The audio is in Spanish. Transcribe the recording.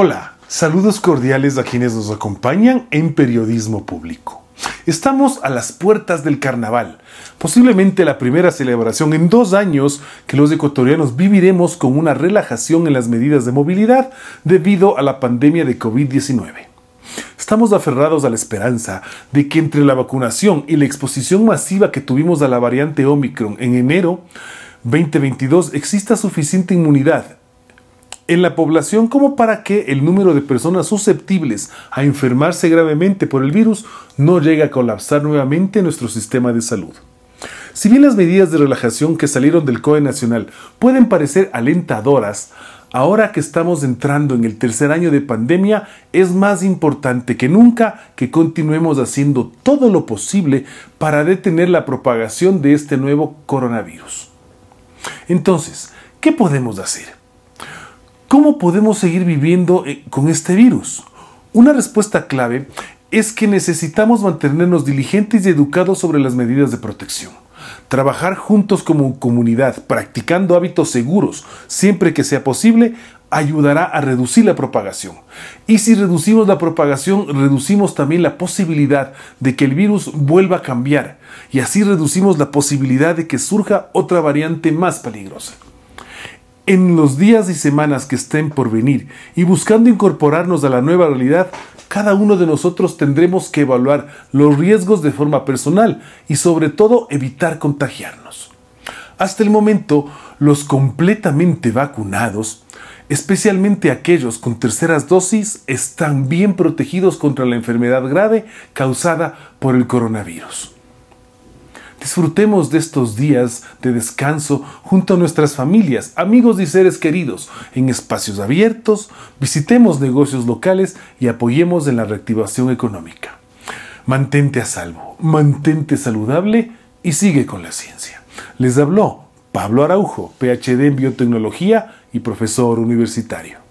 Hola, saludos cordiales a quienes nos acompañan en Periodismo Público. Estamos a las puertas del carnaval, posiblemente la primera celebración en dos años que los ecuatorianos viviremos con una relajación en las medidas de movilidad debido a la pandemia de COVID-19. Estamos aferrados a la esperanza de que entre la vacunación y la exposición masiva que tuvimos a la variante Omicron en enero 2022 exista suficiente inmunidad en la población como para que el número de personas susceptibles a enfermarse gravemente por el virus no llegue a colapsar nuevamente nuestro sistema de salud. Si bien las medidas de relajación que salieron del COE Nacional pueden parecer alentadoras, ahora que estamos entrando en el tercer año de pandemia, es más importante que nunca que continuemos haciendo todo lo posible para detener la propagación de este nuevo coronavirus. Entonces, ¿qué podemos hacer? ¿Cómo podemos seguir viviendo eh, con este virus? Una respuesta clave es que necesitamos mantenernos diligentes y educados sobre las medidas de protección. Trabajar juntos como comunidad, practicando hábitos seguros, siempre que sea posible, ayudará a reducir la propagación. Y si reducimos la propagación, reducimos también la posibilidad de que el virus vuelva a cambiar, y así reducimos la posibilidad de que surja otra variante más peligrosa en los días y semanas que estén por venir y buscando incorporarnos a la nueva realidad, cada uno de nosotros tendremos que evaluar los riesgos de forma personal y sobre todo evitar contagiarnos. Hasta el momento, los completamente vacunados, especialmente aquellos con terceras dosis, están bien protegidos contra la enfermedad grave causada por el coronavirus. Disfrutemos de estos días de descanso junto a nuestras familias, amigos y seres queridos, en espacios abiertos, visitemos negocios locales y apoyemos en la reactivación económica. Mantente a salvo, mantente saludable y sigue con la ciencia. Les habló Pablo Araujo, PhD en biotecnología y profesor universitario.